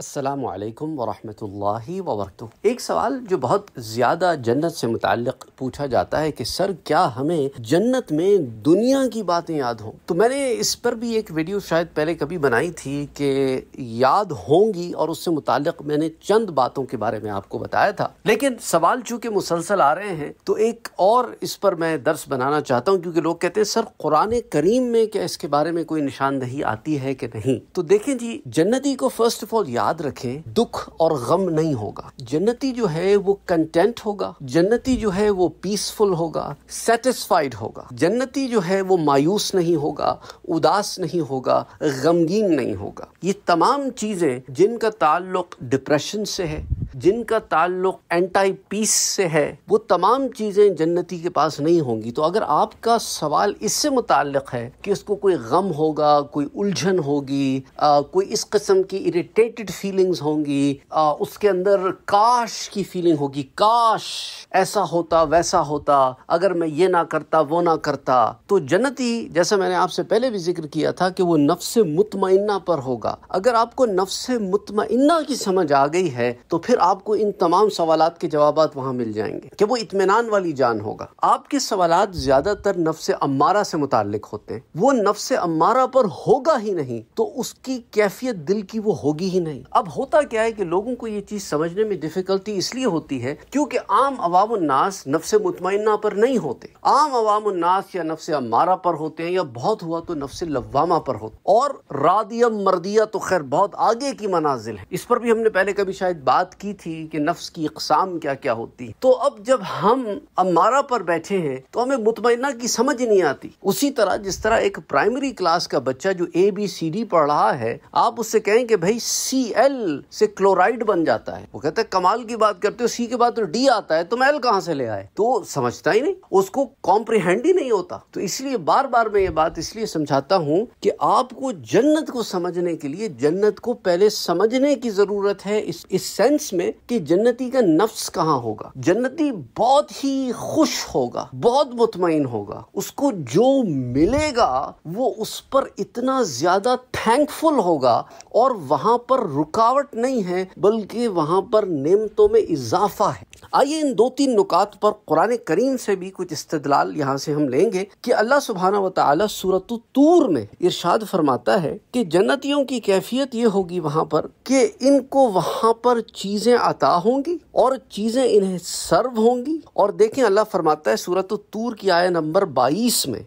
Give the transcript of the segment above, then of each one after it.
असलकम वरहमल वबरक एक सवाल जो बहुत ज़्यादा जन्नत से मुतक पूछा जाता है कि सर क्या हमें जन्नत में दुनिया की बातें याद हों तो मैंने इस पर भी एक वीडियो शायद पहले कभी बनाई थी कि याद होंगी और उससे मुतक मैंने चंद बातों के बारे में आपको बताया था लेकिन सवाल चूंकि मुसलसल आ रहे हैं तो एक और इस पर मैं दर्श बनाना चाहता हूँ क्योंकि लोग कहते हैं सर कुरान करीम में क्या इसके बारे में कोई निशानदही आती है कि नहीं तो देखें जी जन्नति को फर्स्ट ऑफ ऑल याद याद रखें दुख और गम नहीं होगा जन्नती जो है वो कंटेंट होगा जन्नती जो है वो पीसफुल होगा सेटिस्फाइड होगा जन्नती जो है वो मायूस नहीं होगा उदास नहीं होगा गमगीन नहीं होगा ये तमाम चीज़ें जिनका ताल्लुक डिप्रेशन से है जिनका ताल्लुक एंटी पीस से है वो तमाम चीज़ें जन्नती के पास नहीं होंगी तो अगर आपका सवाल इससे मुतक़ है कि उसको कोई गम होगा कोई उलझन होगी कोई इस किस्म की इरीटेटेड फीलिंग्स होंगी आ, उसके अंदर काश की फीलिंग होगी काश ऐसा होता वैसा होता अगर मैं ये ना करता वो ना करता तो जन्नती जैसे मैंने आपसे पहले भी जिक्र किया था कि वो नफ्स मुतमना पर होगा अगर आपको नफ्स मुतमना की समझ आ गई है तो फिर आपको इन तमाम सवाल के जवाब वहाँ मिल जाएंगे कि वो इतमान वाली जान होगा आपके सवाल ज्यादातर नफ्स अम्मारा से मुतालिक होते हैं वो नफ्स अम्मारा पर होगा ही नहीं तो उसकी कैफियत दिल की वो होगी ही नहीं अब होता क्या है कि लोगों को ये चीज़ समझने में डिफ़िकल्टी इसलिए होती है क्योंकि आम अवाम नास नफ्स मुतमना पर नहीं होते आम अवाम नास या नफ्स अमारा पर होते हैं या बहुत हुआ तो नफ्स लवामा पर होते और रादिया मर्दिया तो खैर बहुत आगे की मनाजिल है इस पर भी हमने पहले कभी शायद बात की थी कि नफ्स की इकसाम क्या क्या होती तो अब जब हम अमारा पर बैठे हैं तो हमें मुतमना की समझ नहीं आती उसी तरह जिस तरह एक प्राइमरी क्लास का बच्चा जो ए बी सी डी पढ़ रहा है आप उससे कहें कि भाई सी एल से क्लोराइड बन जाता है वो कहता है कमाल की बात करते हो सी के बाद तो डी आता है तुम तो एल कहां से ले आए तो समझता ही नहीं उसको कॉम्प्रिहेंड ही नहीं होता तो इसलिए बार बार मैं ये बात इसलिए समझाता हूं कि आपको जन्नत को समझने के लिए जन्नत को पहले समझने की जरूरत है इस इस सेंस में कि जन्नती का नफ्स कहाँ होगा जन्नती बहुत ही खुश होगा बहुत मुतमिन होगा उसको जो मिलेगा वो उस पर इतना ज्यादा थैंकफुल होगा और वहां पर रुकावट नहीं है बल्कि वहाँ पर नेमतों में इजाफा है आइए इन दो तीन नुकात पर कुरान करीम से भी कुछ इस्तलाल यहाँ से हम लेंगे कि अल्लाह सुबहाना वाली सूरत तूर में इरशाद फरमाता है कि जन्नतियों की कैफियत ये होगी वहाँ पर कि इनको वहाँ पर चीज़ें अता होंगी और चीज़ें इन्हें सर्व होंगी और देखें अल्लाह फरमाता है सूरत तूर की आया नंबर बाईस में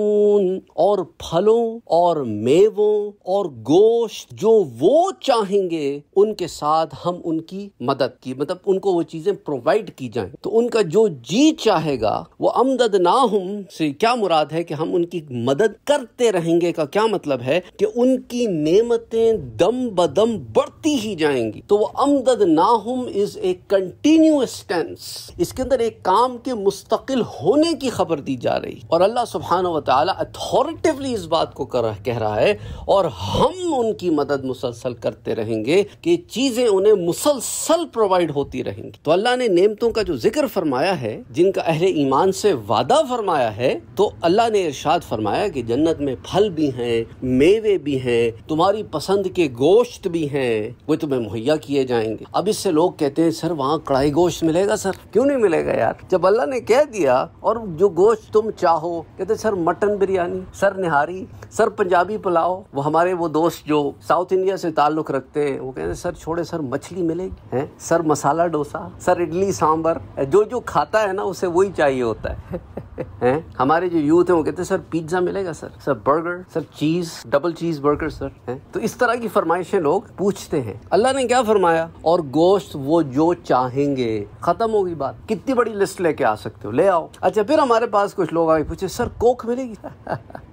वो खून और फलों और मेवों और गोश्त जो वो चाहेंगे उनके साथ हम उनकी मदद की मतलब उनको वो चीजें प्रोवाइड की जाएं तो उनका जो जी चाहेगा वो अमदद ना हम से क्या मुराद है कि हम उनकी मदद करते रहेंगे का क्या मतलब है कि उनकी नेमतें दम बदम बढ़ती ही जाएंगी तो वो अमदद ना हम इज ए कंटिन्यूस टेंस इसके अंदर एक काम के मुस्तकिल होने की खबर दी जा रही और अल्लाह सुबहान ताला अथॉरिटिवली इस बात को कर कह रहा है और हम उनकी मदद मुसलसल करते रहेंगे कि चीज़ें उन्हें मुसलसल प्रोवाइड होती रहेंगी तो अल्लाह ने नेमतों का जो जिक्र फरमाया है जिनका अहले ईमान से वादा फरमाया है तो अल्लाह ने इरशाद फरमाया कि जन्नत में फल भी हैं मेवे भी हैं तुम्हारी पसंद के गोश्त भी हैं वो तुम्हें मुहैया किए जाएंगे अब इससे लोग कहते हैं सर वहाँ कड़ाई गोश्त मिलेगा सर क्यों नहीं मिलेगा यार जब अल्लाह ने कह दिया और जो गोश्त तुम चाहो कहते sir mutton chicken biryani sir nihari sir Punjabi pulao वो हमारे वो दोस्त जो साउथ इंडिया से ताल्लुक रखते हैं वो कहते सर छोड़े सर मछली मिलेगी है सर मसाला डोसा सर इडली सांबर जो जो खाता है ना उसे वही चाहिए होता है हैं हमारे जो यूथ है वो कहते हैं सर पिज्जा मिलेगा sir sir burger sir cheese double cheese burger sir हैं तो इस तरह की फरमाइशें लोग पूछते हैं अल्लाह ने क्या फरमाया और गोश्त वो जो चाहेंगे खत्म होगी बात कितनी बड़ी लिस्ट लेके आ सकते हो ले आओ अच्छा फिर हमारे पास कुछ लोग आगे पूछे सर कोक मिलेगी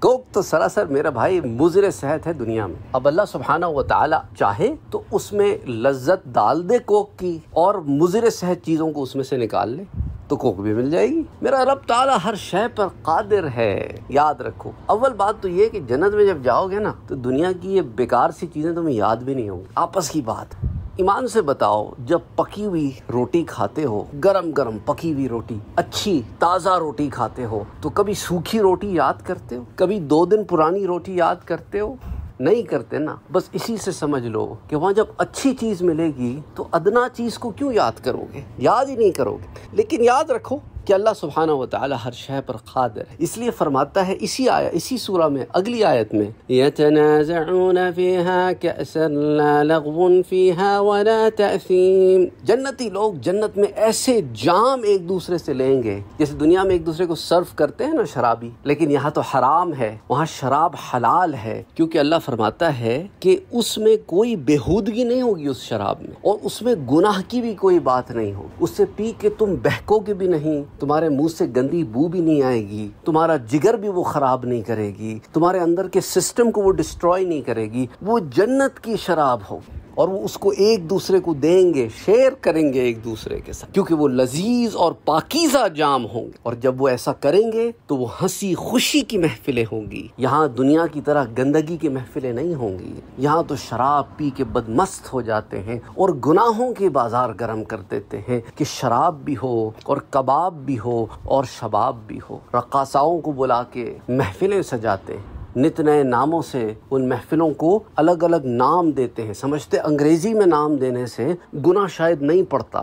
कोक तो सरासर मेरा भाई मुजर सेहत है दुनिया में अब अल्लाह सुबहाना व ताला चाहे तो उसमें लज्जत डाल दे कोक की और मुजर सेहत चीज़ों को उसमें से निकाल ले तो कोक भी मिल जाएगी मेरा रब ताला हर शय पर कादिर है याद रखो अव्वल बात तो ये कि जन्नत में जब जाओगे ना तो दुनिया की ये बेकार सी चीज़ें तुम्हें याद भी नहीं होंगी आपस की बात ईमान से बताओ जब पकी हुई रोटी खाते हो गरम गरम पकी हुई रोटी अच्छी ताज़ा रोटी खाते हो तो कभी सूखी रोटी याद करते हो कभी दो दिन पुरानी रोटी याद करते हो नहीं करते ना बस इसी से समझ लो कि वहाँ जब अच्छी चीज़ मिलेगी तो अदना चीज़ को क्यों याद करोगे याद ही नहीं करोगे लेकिन याद रखो कि अल्लाह सुबहाना व हर शह पर खादर है इसलिए फरमाता है इसी आया इसी सूर में अगली आयत में जन्नती लोग जन्नत में ऐसे जाम एक दूसरे से लेंगे जैसे दुनिया में एक दूसरे को सर्व करते हैं ना शराबी लेकिन यहाँ तो हराम है वहाँ शराब हलाल है क्योंकि अल्लाह फरमाता है कि उसमें कोई बेहूदगी नहीं होगी उस शराब में और उसमें गुनाह की भी कोई बात नहीं होगी उससे पी के तुम बहकोगे भी नहीं तुम्हारे मुंह से गंदी बू भी नहीं आएगी तुम्हारा जिगर भी वो ख़राब नहीं करेगी तुम्हारे अंदर के सिस्टम को वो डिस्ट्रॉय नहीं करेगी वो जन्नत की शराब होगी और वो उसको एक दूसरे को देंगे शेयर करेंगे एक दूसरे के साथ क्योंकि वो लजीज और पाकिजा जाम होंगे और जब वो ऐसा करेंगे तो वो हंसी खुशी की महफिलें होंगी यहाँ दुनिया की तरह गंदगी की महफिलें नहीं होंगी यहाँ तो शराब पी के बदमस्त हो जाते हैं और गुनाहों के बाजार गर्म कर देते हैं कि शराब भी हो और कबाब भी हो और शबाब भी हो रकासाओं को बुला के महफिलें सजाते हैं नित नए नामों से उन महफिलों को अलग अलग नाम देते हैं समझते अंग्रेजी में नाम देने से गुना शायद नहीं पड़ता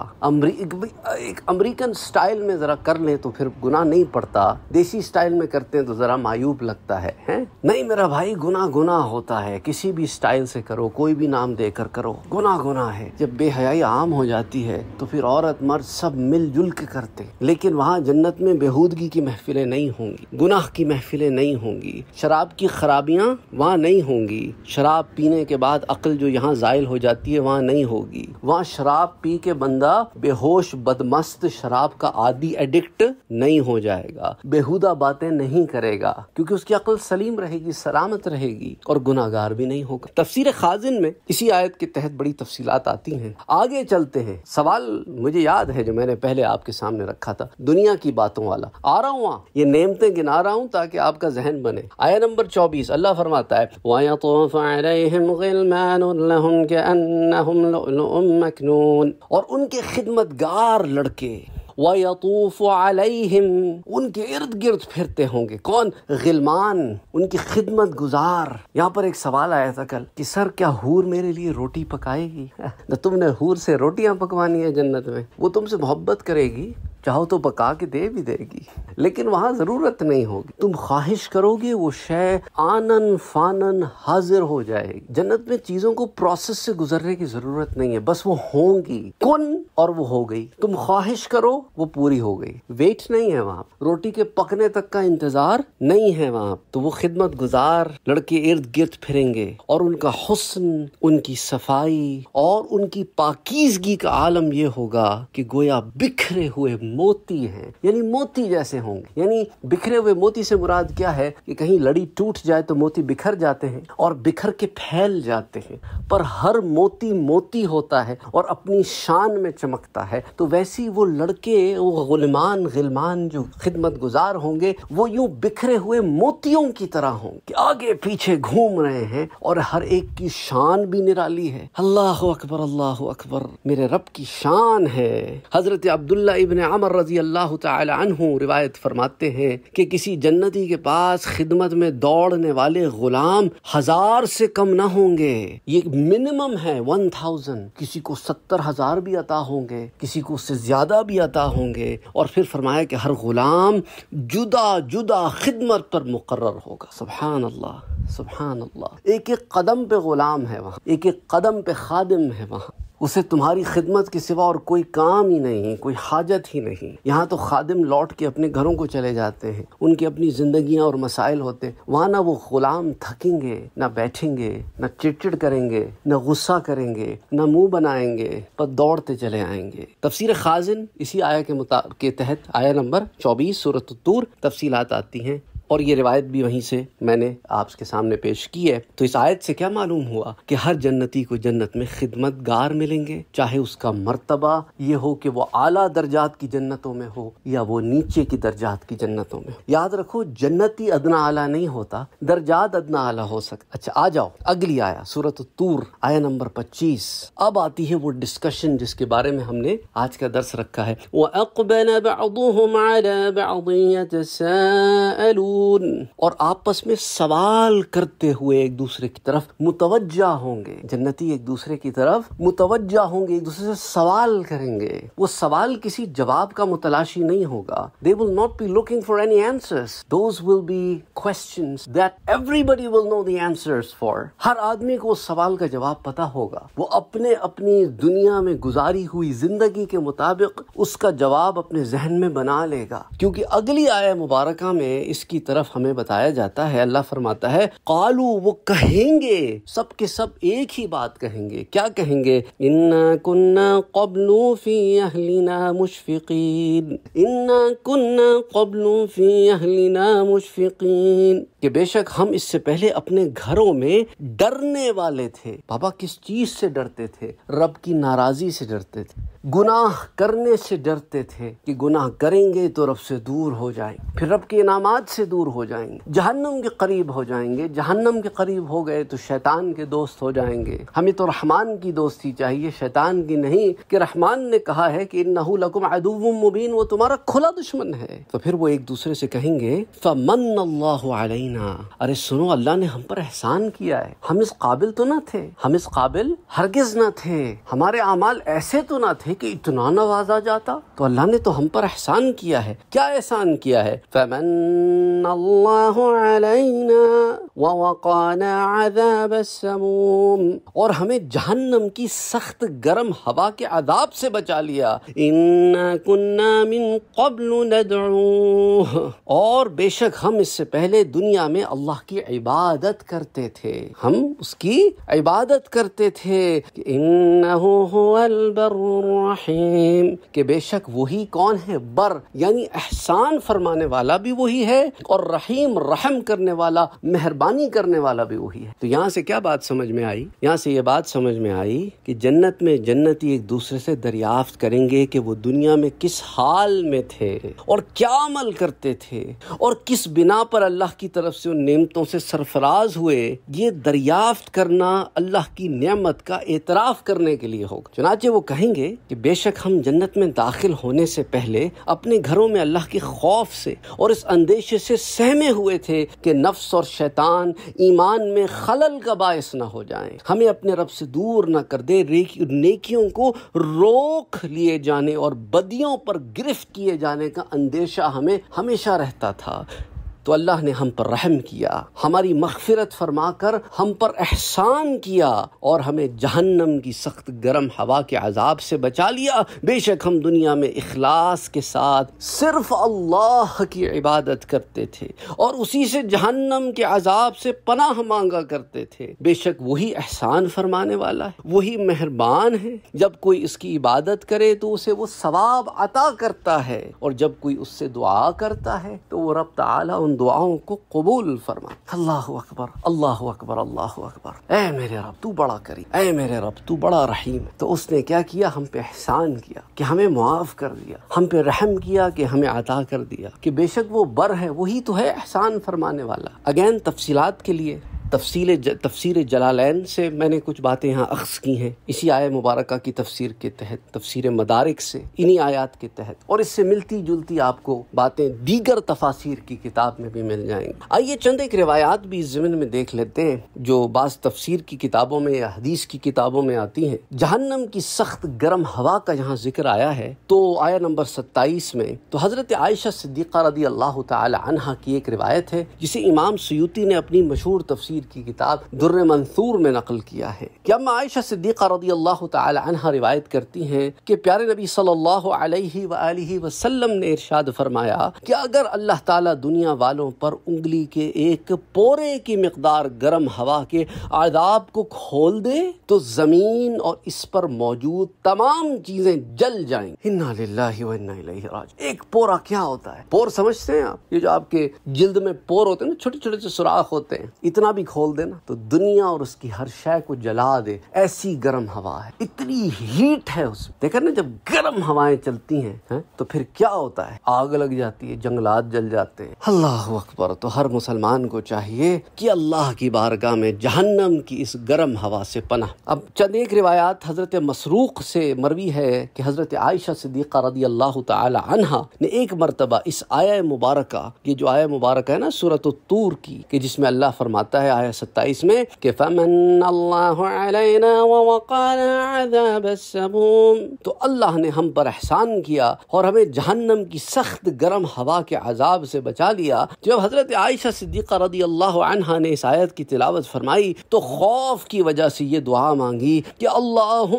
एक अमरीकन स्टाइल में ज़रा कर लें तो फिर गुना नहीं पड़ता देसी स्टाइल में करते हैं तो ज़रा मायूब लगता है, है नहीं मेरा भाई गुना गुना होता है किसी भी स्टाइल से करो कोई भी नाम देकर करो गुना गुना है जब बेहयाई आम हो जाती है तो फिर औरत मर्द सब मिलजुल के करते लेकिन वहाँ जन्नत में बेहूदगी की महफिलें नहीं होंगी गुनाह की महफिलें नहीं होंगी शराब की की ख़राबियाँ वहाँ नहीं होंगी शराब पीने के बाद अक्ल जो यहाँ ज़ायल हो जाती है वहाँ नहीं होगी वहाँ शराब पी के बंदा बेहोश बदमस्त शराब का आदि एडिक्ट नहीं हो जाएगा बेहुदा बातें नहीं करेगा क्योंकि उसकी अक्ल सलीम रहेगी सलामत रहेगी और गुनागार भी नहीं होगा तफसर खाजिन में इसी आयत के तहत बड़ी तफसीलात आती हैं आगे चलते हैं सवाल मुझे याद है जो मैंने पहले आपके सामने रखा था दुनिया की बातों वाला आ रहा हूँ ये नेमते गिना रहा हूँ ताकि आपका जहन बने आया नंबर नंबर चौबीस अल्लाह फरमाता है और उनके खिदमत गार लड़के वतूफ़ उनके इर्द गिर्द फिरते होंगे कौन गिलमान उनकी खिदमत गुजार यहाँ पर एक सवाल आया था कल कि सर क्या हूर मेरे लिए रोटी पकाएगी तुमने हूर से रोटियाँ पकवानी है जन्नत में वो तुमसे मोहब्बत करेगी चाहो तो पका के दे भी देगी लेकिन वहाँ ज़रूरत नहीं होगी तुम ख्वाहिश करोगे वो शय आनन फानन हाजिर हो जाएगी जन्नत में चीज़ों को प्रोसेस से गुजरने की ज़रूरत नहीं है बस वो होंगी कुन और वो हो गई तुम ख्वाहिश करो वो पूरी हो गई वेट नहीं है वहां रोटी के पकने तक का इंतज़ार नहीं है वहां तो वो खिदमत गुजार लड़के इर्द गिर्द फिरेंगे और उनका हुसन उनकी सफाई और उनकी पाकिजगी का आलम यह होगा कि गोया बिखरे हुए मोती हैं यानी मोती जैसे होंगे यानी बिखरे हुए मोती से मुराद क्या है कि कहीं लड़ी टूट जाए तो मोती बिखर जाते हैं और बिखर के फैल जाते हैं पर हर मोती मोती होता है और अपनी शान में चमकता है तो वैसे ही वो लड़के वो गुलमान गिलमान जो खिदमत गुजार होंगे वो यूं बिखरे हुए मोतियों की तरह होंगे आगे पीछे घूम रहे हैं और हर एक की शान भी निराली है अल्लाह अकबर अल्लाह अकबर मेरे रब की शान है हजरत अब्दुल्ला इबन अमर अमर रजी अल्लाह तु रिवायत फरमाते हैं कि किसी जन्नती के पास खिदमत में दौड़ने वाले गुलाम हजार से कम ना होंगे ये मिनिमम है वन थाउजेंड किसी को सत्तर हजार भी अता होंगे किसी को उससे ज्यादा भी अता होंगे और फिर फरमाया कि हर गुलाम जुदा जुदा खिदमत पर मुकर होगा सुबहान अल्लाह सुबहान अल्लाह एक एक कदम पे गुलाम है वहाँ एक एक कदम पे खादिम है वहाँ उसे तुम्हारी खिदमत के सिवा और कोई काम ही नहीं कोई हाजत ही नहीं यहाँ तो खादिम लौट के अपने घरों को चले जाते हैं उनकी अपनी जिंदगियाँ और मसाइल होते वहाँ ना वो गुलाम थकेंगे ना बैठेंगे ना चिड़चिड़ करेंगे ना गुस्सा करेंगे ना मुंह बनाएंगे पर दौड़ते चले आएंगे तफसीर खाजिन इसी आया के मुताबिक के तहत आया नंबर चौबीस सूरत तूर आती हैं और ये रिवायत भी वहीं से मैंने आपके सामने पेश की है तो इस आयत से क्या मालूम हुआ कि हर जन्नती को जन्नत में खिदमत गार मिलेंगे चाहे उसका मर्तबा ये हो कि वो आला दर्जात की जन्नतों में हो या वो नीचे की दर्जात की जन्नतों में याद रखो जन्नती अदना आला नहीं होता दर्जात अदना आला हो सकता अच्छा आ जाओ अगली आया सूरत तूर आया नंबर पच्चीस अब आती है वो डिस्कशन जिसके बारे में हमने आज का दर्श रखा है वो सुकून और आपस में सवाल करते हुए एक दूसरे की तरफ मुतवजा होंगे जन्नती एक दूसरे की तरफ मुतवजा होंगे एक दूसरे से सवाल करेंगे वो सवाल किसी जवाब का मुतलाशी नहीं होगा they will not be looking for any answer those will be question that everybody will know the answer for हर आदमी को सवाल का जवाब पता होगा वो अपने अपनी दुनिया में गुजारी हुई जिंदगी के मुताबिक उसका जवाब अपने जहन में बना लेगा क्योंकि अगली आय मुबारक में इसकी तरफ हमें बताया जाता है अल्लाह फरमाता है कालू वो कहेंगे सब के सब एक ही बात कहेंगे क्या कहेंगे इन्ना कुन्ना कबलू फी अहलिना मुशफिकीन इन्ना कुन्ना कबलू फी अहलीना मुशफिकीन कि बेशक हम इससे पहले अपने घरों में डरने वाले थे बाबा किस चीज से डरते थे रब की नाराजी से डरते थे गुनाह करने से डरते थे कि गुनाह करेंगे तो रब से दूर हो जाएंगे फिर रब के इनामात से दूर हो जाएंगे जहन्नम के करीब हो जाएंगे जहन्नम के करीब हो गए तो शैतान के दोस्त हो जाएंगे हमें तो रहमान की दोस्ती चाहिए शैतान की नहीं कि रहमान ने कहा है कि नकुम अदुब मुबीन वो तुम्हारा खुला दुश्मन है तो फिर वो एक दूसरे से कहेंगे फमन अल्लाह ना अरे सुनो अल्लाह ने हम पर एहसान किया है हम इस काबिल तो ना थे हम इस काबिल हरगिज ना थे हमारे अमाल ऐसे तो ना थे कि इतना नवाजा जाता तो अल्लाह ने तो हम पर एहसान किया है क्या एहसान किया है السموم और हमें जहन्नम की सख्त गर्म हवा के आदाब से बचा लिया इन्ना और बेशक हम इससे पहले दुनिया दुनिया में अल्लाह की इबादत करते थे हम उसकी इबादत करते थे कि बेशक वही कौन है बर यानी एहसान फरमाने वाला भी वही है और रहीम रहम करने वाला मेहरबानी करने वाला भी वही है तो यहाँ से क्या बात समझ में आई यहाँ से ये बात समझ में आई कि जन्नत में जन्नती एक दूसरे से दरियाफ्त करेंगे कि वो दुनिया में किस हाल में थे और क्या अमल करते थे और किस बिना पर अल्लाह की तरफ तरफ से उन नियमतों से सरफराज हुए ये दरियाफ्त करना अल्लाह की नियमत का एतराफ़ करने के लिए होगा चुनाचे वो कहेंगे कि बेशक हम जन्नत में दाखिल होने से पहले अपने घरों में अल्लाह के खौफ से और इस अंदेशे से सहमे हुए थे कि नफ्स और शैतान ईमान में खलल का बायस ना हो जाए हमें अपने रब से दूर ना कर दे नेकियों को रोक लिए जाने और बदियों पर गिरफ्त किए जाने का अंदेशा हमें हमेशा रहता था तो अल्लाह ने हम पर रहम किया हमारी मगफिरत फरमा कर हम पर एहसान किया और हमें जहन्नम की सख्त गर्म हवा के अजाब से बचा लिया बेशक हम दुनिया में अखलास के साथ सिर्फ अल्लाह की इबादत करते थे और उसी से जहन्नम के अजाब से पनाह मांगा करते थे बेशक वही एहसान फरमाने वाला है वही मेहरबान है जब कोई इसकी इबादत करे तो उसे वो सवाब अता करता है और जब कोई उससे दुआ करता है तो वो रब ताला उन दुआओं को कबूल फरमा अल्लाह अकबर अल्लाह अकबर अल्लाह अकबर ए मेरे रब तू बड़ा करी ए मेरे रब तू बड़ा रहीम तो उसने क्या किया हम पे एहसान किया कि हमें मुआफ़ कर दिया हम पे रहम किया कि हमें अता कर दिया कि बेशक वो बर है वही तो है एहसान फरमाने वाला अगेन तफसीलात के लिए तफसील ज, तफसीर जलालैन से मैंने कुछ बातें यहाँ अक्स की हैं इसी आय मुबारक की तफसीर के तहत तफसीर मदारक से इन्हीं आयात के तहत और इससे मिलती जुलती आपको बातें दीगर तफासिर की किताब में भी मिल जाएंगी आइए चंद एक रिवायात भी इस ज़मीन में देख लेते हैं जो बाज़ तफसीर की किताबों में या हदीस की किताबों में आती हैं जहन्नम की सख्त गर्म हवा का यहाँ जिक्र आया है तो आया नंबर सत्ताईस में तो हज़रत आयशा सिद्दीक़ा रदी अल्लाह तह की एक रिवायत है जिसे इमाम सयूती ने अपनी मशहूर तफसर तफसीर की किताब दुर्र मंसूर में नकल किया है कि अम्मा आयशा सिद्दीक़ा रदी अल्लाह तह रिवायत करती हैं कि प्यारे नबी सल्लल्लाहु अलैहि सल्ला वसल्लम ने इरशाद फरमाया कि अगर अल्लाह ताला दुनिया वालों पर उंगली के एक पोरे की मकदार गर्म हवा के आदाब को खोल दे तो ज़मीन और इस पर मौजूद तमाम चीज़ें जल जाएंगी इन्ना एक पोरा क्या होता है पोर समझते हैं आप ये जो आपके जिल्द में पोर होते हैं ना छोटे छोटे से सुराख होते हैं इतना भी खोल देना तो दुनिया और उसकी हर शय को जला दे ऐसी गर्म हवा है इतनी हीट है उसमें देखा ना जब गर्म हवाएं चलती हैं है? तो फिर क्या होता है आग लग जाती है जंगलात जल जाते हैं अल्लाह अकबर तो हर मुसलमान को चाहिए कि अल्लाह की बारगाह में जहन्नम की इस गर्म हवा से पना अब चंद एक रिवायात हजरत मसरूक से मरवी है कि हजरत आयशा सिद्दीक़ा रदी अल्लाह तहा ने एक मरतबा इस आया मुबारक ये जो आया मुबारक है ना सूरत तूर की कि जिसमें अल्लाह फरमाता है आया सत्ताईस में कि तो अल्लाह ने हम पर एहसान किया और हमें जहन्नम की सख्त गर्म हवा के अजाब से बचा लिया तो जब हजरत आयशा सिद्दीक़ा रदी अल्लाह अनहा ने इस आयत की तिलावत फरमाई तो खौफ की वजह से ये दुआ मांगी कि अल्लाह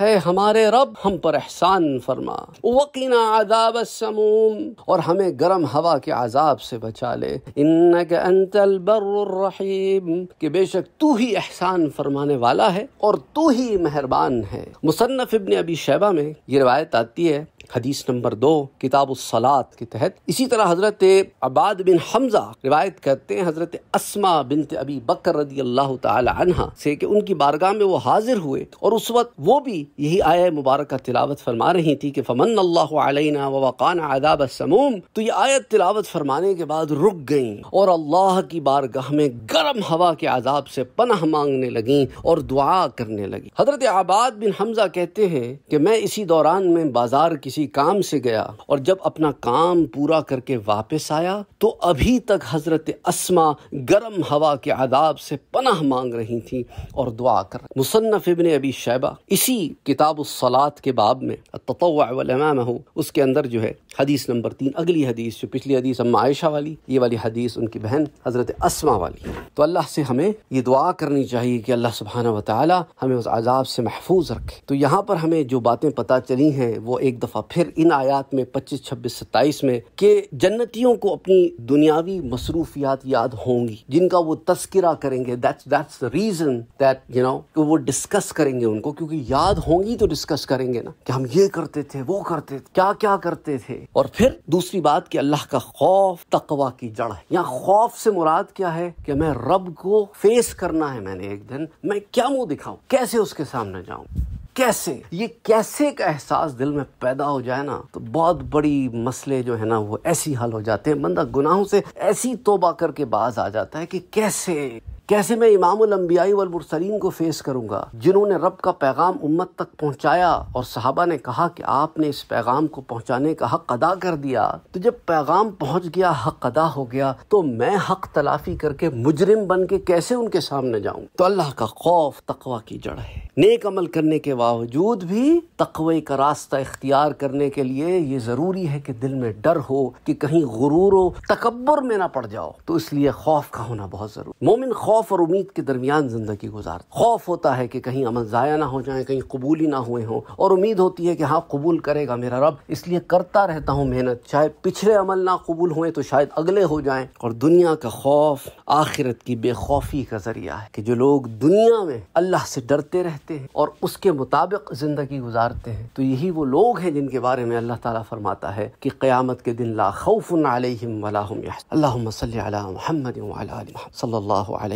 है हमारे रब हम पर एहसान फरमा वकीना आजाब समूम और हमें गर्म हवा के आजाब से बचा ले इन्नक अंतल बर्र रहीम कि बेशक तू ही एहसान फरमाने वाला है और तू ही मेहरबान है मुसन्फ़ इबन अबी शैबा में ये रवायत आती है हदीस नंबर दो किताब सलात के तहत इसी तरह हज़रत अबाद बिन हमज़ा रिवायत करते हैं हज़रत असमा बिन अबी बकर रदी अल्लाह तहा से कि उनकी बारगाह में वो हाजिर हुए और उस वक्त वो भी यही आया मुबारक का तिलावत फरमा रही थी कि फ़मन अल्लाह वक़ान आदाब समूम तो ये आयत तिलावत फरमाने के बाद रुक गई और अल्लाह की बारगाह में गर्म हवा के आजाब से पनाह मांगने लगी और दुआ करने लगी हजरत आबाद बिन हमजा कहते हैं कि मैं इसी दौरान में बाजार की किसी काम से गया और जब अपना काम पूरा करके वापस आया तो अभी तक हज़रत असमा गर्म हवा के आदाब से पनाह मांग रही थी और दुआ कर रही मुसन्फ़ इबन अबी शैबा इसी किताब सलात के बाब में हो उसके अंदर जो है हदीस नंबर तीन अगली हदीस जो पिछली हदीस अम्मा आयशा वाली ये वाली हदीस उनकी बहन हज़रत असमा वाली तो अल्लाह से हमें ये दुआ करनी चाहिए कि अल्लाह सुबहाना वाली हमें उस आज़ाब से महफूज रखे तो यहाँ पर हमें जो बातें पता चली हैं वो एक दफ़ा फिर इन आयात में 25, 26, 27 में के जन्नतियों को अपनी दुनियावी मसरूफियात याद होंगी जिनका वो तस्करा करेंगे that's that's reason that you know कि वो डिस्कस करेंगे उनको क्योंकि याद होंगी तो डिस्कस करेंगे ना कि हम ये करते थे वो करते थे क्या क्या करते थे और फिर दूसरी बात कि अल्लाह का खौफ तकवा की जड़ है यहाँ खौफ से मुराद क्या है कि मैं रब को फेस करना है मैंने एक दिन मैं क्या मुंह दिखाऊं कैसे उसके सामने जाऊं कैसे ये कैसे का एहसास दिल में पैदा हो जाए ना तो बहुत बड़ी मसले जो है ना वो ऐसी हल हो जाते हैं बंदा गुनाहों से ऐसी तोबा करके बाज आ जाता है कि कैसे कैसे मैं इमामबियाई वलमरसलिन को फेस करूंगा जिन्होंने रब का पैगाम उम्मत तक पहुंचाया और साहबा ने कहा कि आपने इस पैगाम को पहुंचाने का हक अदा कर दिया तो जब पैगाम पहुंच गया हक अदा हो गया तो मैं हक तलाफी करके मुजरिम बन के कैसे उनके सामने जाऊँ तो अल्लाह का खौफ तकवा की जड़ है नेक अमल करने के बावजूद भी तकवे का रास्ता इख्तियार करने के लिए ये ज़रूरी है कि दिल में डर हो कि कहीं गुरूर हो तकबर में ना पड़ जाओ तो इसलिए खौफ का होना बहुत ज़रूरी मोमिन खौफ खौफ और उम्मीद के दरमियान ज़िंदगी गुजार खौफ होता है कि कहीं अमल ज़ाया ना हो जाए कहीं कबूल ही ना हुए हों और उम्मीद होती है कि हाँ कबूल करेगा मेरा रब इसलिए करता रहता हूँ मेहनत चाहे पिछले अमल ना कबूल हुए तो शायद अगले हो जाएं और दुनिया का खौफ आखिरत की बेखौफी का ज़रिया है कि जो लोग दुनिया में अल्लाह से डरते रहते हैं और उसके मुताबिक ज़िंदगी गुजारते हैं तो यही वो लोग हैं जिनके बारे में अल्लाह ताला फरमाता है कि क़यामत के दिन ला खौफ़ अलैहिम वला अल्लाह महमद